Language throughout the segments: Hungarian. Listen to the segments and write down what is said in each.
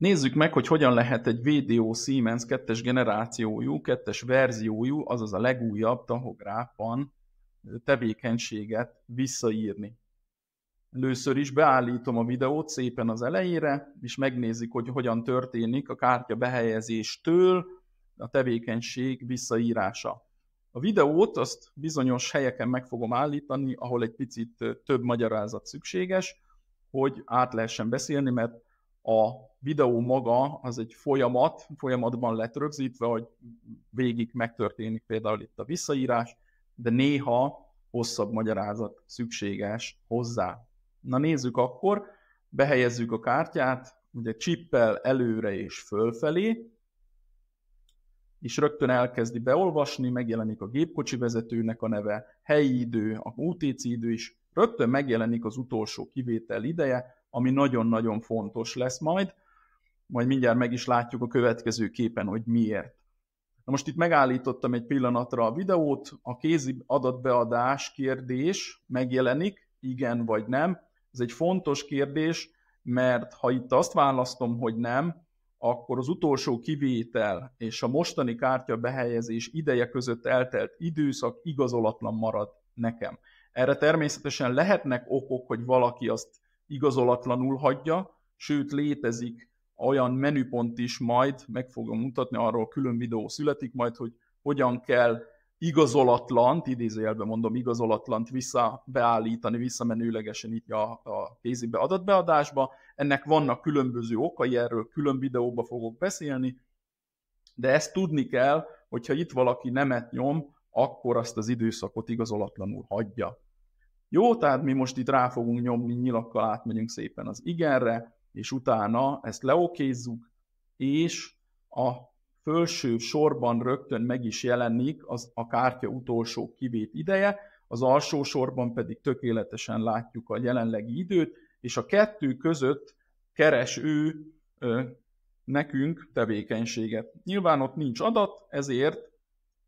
Nézzük meg, hogy hogyan lehet egy VDO Siemens 2 generációjú, 2 verziójú, azaz a legújabb tahográfan tevékenységet visszaírni. Először is beállítom a videót szépen az elejére, és megnézzük, hogy hogyan történik a kártya behelyezéstől a tevékenység visszaírása. A videót azt bizonyos helyeken meg fogom állítani, ahol egy picit több magyarázat szükséges, hogy át lehessen beszélni, mert a videó maga az egy folyamat, folyamatban lett rögzítve, hogy végig megtörténik például itt a visszaírás, de néha hosszabb magyarázat szükséges hozzá. Na nézzük akkor, behelyezzük a kártyát, ugye csippel előre és fölfelé, és rögtön elkezdi beolvasni, megjelenik a gépkocsi vezetőnek a neve, helyi idő, a UTC idő is, rögtön megjelenik az utolsó kivétel ideje, ami nagyon-nagyon fontos lesz majd, majd mindjárt meg is látjuk a következő képen, hogy miért. Na most itt megállítottam egy pillanatra a videót, a kézi adatbeadás kérdés megjelenik, igen vagy nem. Ez egy fontos kérdés, mert ha itt azt választom, hogy nem, akkor az utolsó kivétel és a mostani kártya behelyezés ideje között eltelt időszak igazolatlan marad nekem. Erre természetesen lehetnek okok, hogy valaki azt igazolatlanul hagyja, sőt létezik olyan menüpont is majd, meg fogom mutatni, arról külön videó születik majd, hogy hogyan kell igazolatlant, idézőjelben mondom, igazolatlant vissza beállítani, visszamenőlegesen így a, a kézibe adatbeadásba. Ennek vannak különböző okai, erről külön videóba fogok beszélni, de ezt tudni kell, hogyha itt valaki nemet nyom, akkor azt az időszakot igazolatlanul hagyja. Jó, tehát mi most itt rá fogunk nyomni, nyilakkal átmegyünk szépen az igenre, és utána ezt leokézzük, és a felső sorban rögtön meg is jelenik az a kártya utolsó kivét ideje, az alsó sorban pedig tökéletesen látjuk a jelenlegi időt, és a kettő között keres ő ö, nekünk tevékenységet. Nyilván ott nincs adat, ezért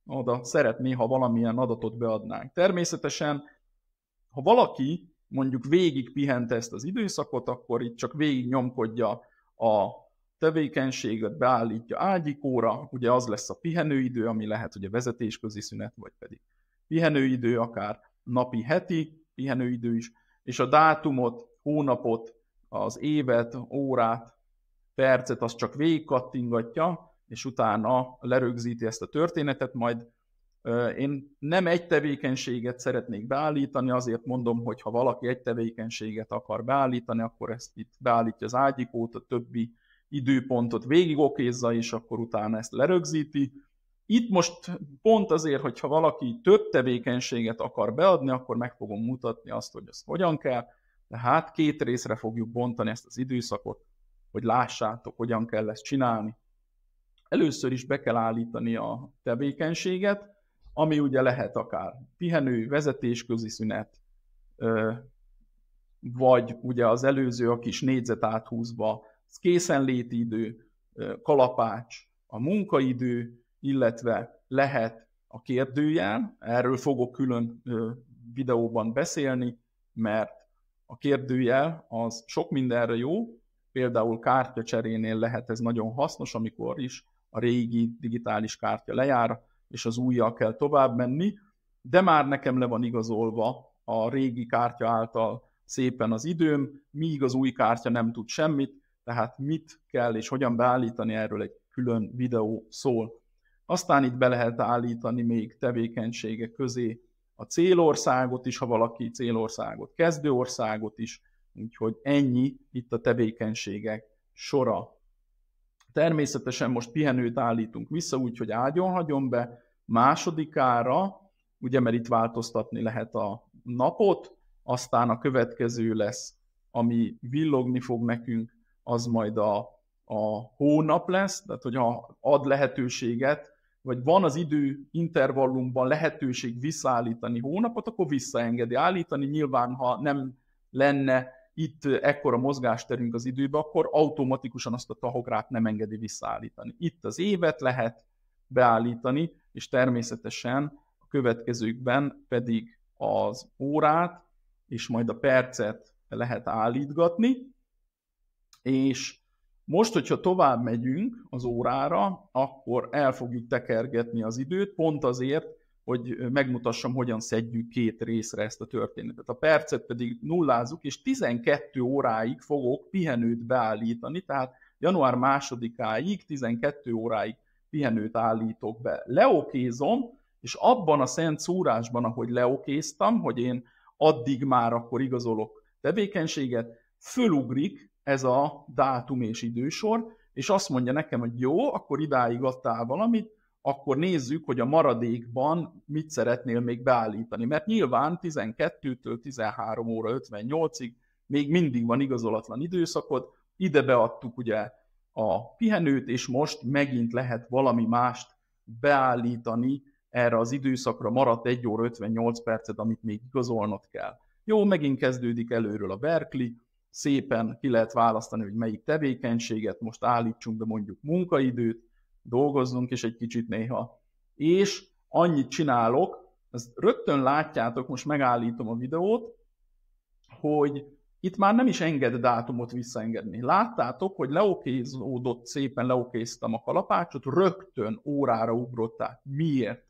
oda szeretné, ha valamilyen adatot beadnánk. Természetesen, ha valaki mondjuk végig pihente ezt az időszakot, akkor itt csak végig nyomkodja a tevékenységet, beállítja ágyikóra, ugye az lesz a pihenőidő, ami lehet ugye vezetésközi szünet, vagy pedig pihenőidő, akár napi, heti pihenőidő is, és a dátumot, hónapot, az évet, órát, percet, az csak kattingatja, és utána lerögzíti ezt a történetet, majd én nem egy tevékenységet szeretnék beállítani, azért mondom, hogy ha valaki egy tevékenységet akar beállítani, akkor ezt itt beállítja az ágyikót, a többi időpontot végigokézza, és akkor utána ezt lerögzíti. Itt most pont azért, hogyha valaki több tevékenységet akar beadni, akkor meg fogom mutatni azt, hogy ezt hogyan kell. Tehát két részre fogjuk bontani ezt az időszakot, hogy lássátok, hogyan kell ezt csinálni. Először is be kell állítani a tevékenységet, ami ugye lehet akár pihenő, vezetés szünet, vagy ugye az előző a kis négyzet áthúzva, készenléti idő, kalapács, a munkaidő, illetve lehet a kérdőjel, erről fogok külön videóban beszélni, mert a kérdőjel az sok mindenre jó, például kártyacserénél lehet ez nagyon hasznos, amikor is a régi digitális kártya lejár, és az újjal kell tovább menni, de már nekem le van igazolva a régi kártya által szépen az időm, míg az új kártya nem tud semmit, tehát mit kell és hogyan beállítani, erről egy külön videó szól. Aztán itt be lehet állítani még tevékenysége közé a célországot is, ha valaki célországot, kezdőországot is, úgyhogy ennyi itt a tevékenységek sora. Természetesen most pihenőt állítunk vissza, úgyhogy ágyon hagyom be, másodikára, ugye mert itt változtatni lehet a napot, aztán a következő lesz, ami villogni fog nekünk, az majd a, a hónap lesz, tehát hogyha ad lehetőséget, vagy van az idő intervallumban lehetőség visszaállítani hónapot, akkor visszaengedi állítani, nyilván ha nem lenne itt ekkora mozgásterünk az időbe, akkor automatikusan azt a tahográt nem engedi visszaállítani. Itt az évet lehet beállítani, és természetesen a következőkben pedig az órát, és majd a percet lehet állítgatni, és most, hogyha tovább megyünk az órára, akkor el fogjuk tekergetni az időt, pont azért, hogy megmutassam, hogyan szedjük két részre ezt a történetet. A percet pedig nullázuk, és 12 óráig fogok pihenőt beállítani, tehát január másodikáig 12 óráig pihenőt állítok be. Leokézom, és abban a szent szúrásban, ahogy leokéztam, hogy én addig már akkor igazolok tevékenységet, fölugrik ez a dátum és idősor, és azt mondja nekem, hogy jó, akkor idáig adtál valamit, akkor nézzük, hogy a maradékban mit szeretnél még beállítani. Mert nyilván 12-től 13 óra 58-ig még mindig van igazolatlan időszakod, ide beadtuk ugye a pihenőt, és most megint lehet valami mást beállítani erre az időszakra maradt 1 óra 58 percet, amit még igazolnod kell. Jó, megint kezdődik előről a Berkeley, szépen ki lehet választani, hogy melyik tevékenységet, most állítsunk be mondjuk munkaidőt, dolgoznunk is egy kicsit néha. És annyit csinálok, ezt rögtön látjátok, most megállítom a videót, hogy itt már nem is enged dátumot visszaengedni. Láttátok, hogy leokézódott, szépen leokéztem a kalapácsot, rögtön órára ugrott át. Miért?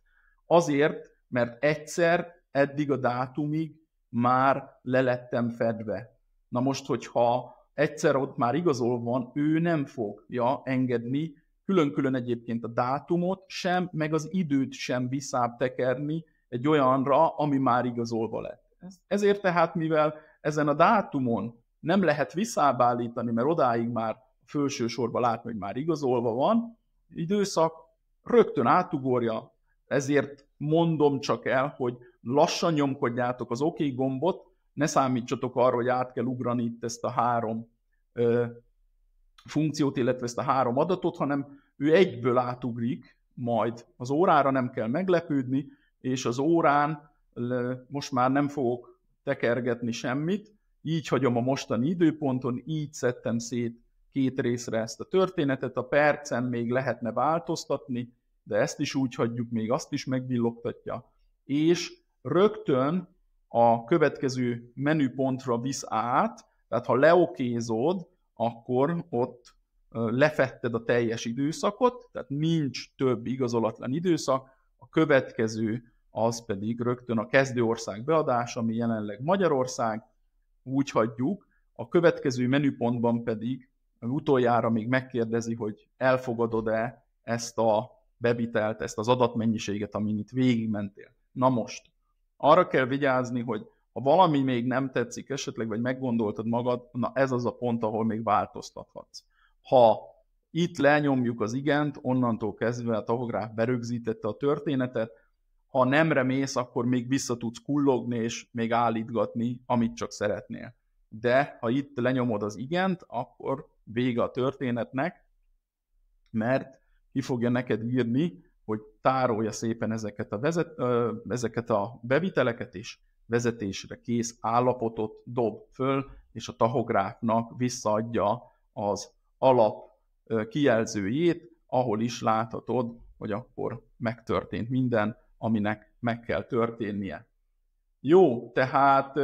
Azért, mert egyszer eddig a dátumig már lelettem fedve. Na most, hogyha egyszer ott már igazol van, ő nem fogja engedni, külön-külön egyébként a dátumot sem, meg az időt sem visszább tekerni egy olyanra, ami már igazolva lett. Ezért tehát, mivel ezen a dátumon nem lehet visszábbállítani, mert odáig már felső sorba látni, hogy már igazolva van, időszak rögtön átugorja, ezért mondom csak el, hogy lassan nyomkodjátok az OK gombot, ne számítsatok arra, hogy át kell ugrani itt ezt a három funkciót, illetve ezt a három adatot, hanem ő egyből átugrik, majd az órára nem kell meglepődni, és az órán most már nem fogok tekergetni semmit, így hagyom a mostani időponton, így szedtem szét két részre ezt a történetet, a percen még lehetne változtatni, de ezt is úgy hagyjuk, még azt is megvillogtatja, és rögtön a következő menüpontra visz át, tehát ha leokézod, akkor ott lefetted a teljes időszakot, tehát nincs több igazolatlan időszak, a következő az pedig rögtön a kezdőország beadása, ami jelenleg Magyarország, úgy hagyjuk, a következő menüpontban pedig utoljára még megkérdezi, hogy elfogadod-e ezt a bevitelt, ezt az adatmennyiséget, amin itt végigmentél. Na most, arra kell vigyázni, hogy ha valami még nem tetszik esetleg, vagy meggondoltad magad, na ez az a pont, ahol még változtathatsz. Ha itt lenyomjuk az igent, onnantól kezdve a tavográf berögzítette a történetet, ha nem remész, akkor még vissza tudsz kullogni, és még állítgatni, amit csak szeretnél. De ha itt lenyomod az igent, akkor vége a történetnek, mert ki fogja neked írni, hogy tárolja szépen ezeket a, vezet, ö, ezeket a beviteleket is, vezetésre kész állapotot dob föl, és a tahográfnak visszaadja az alap kijelzőjét, ahol is láthatod, hogy akkor megtörtént minden, aminek meg kell történnie. Jó, tehát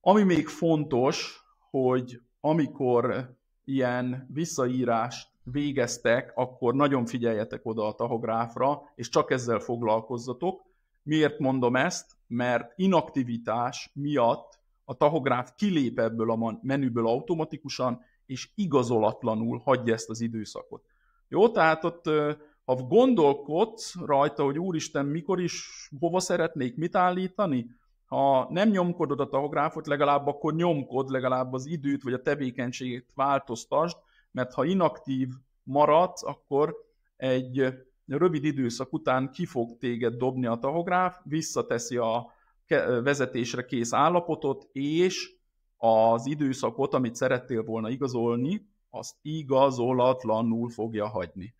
ami még fontos, hogy amikor ilyen visszaírást végeztek, akkor nagyon figyeljetek oda a tahográfra, és csak ezzel foglalkozzatok, Miért mondom ezt? Mert inaktivitás miatt a tahográf kilép ebből a menüből automatikusan, és igazolatlanul hagyja ezt az időszakot. Jó, tehát ott, ha gondolkodsz rajta, hogy úristen, mikor is, hova szeretnék mit állítani, ha nem nyomkodod a tahográfot, legalább akkor nyomkod, legalább az időt vagy a tevékenységét változtasd, mert ha inaktív maradsz, akkor egy rövid időszak után ki fog téged dobni a tahográf, visszateszi a vezetésre kész állapotot, és az időszakot, amit szerettél volna igazolni, azt igazolatlanul fogja hagyni.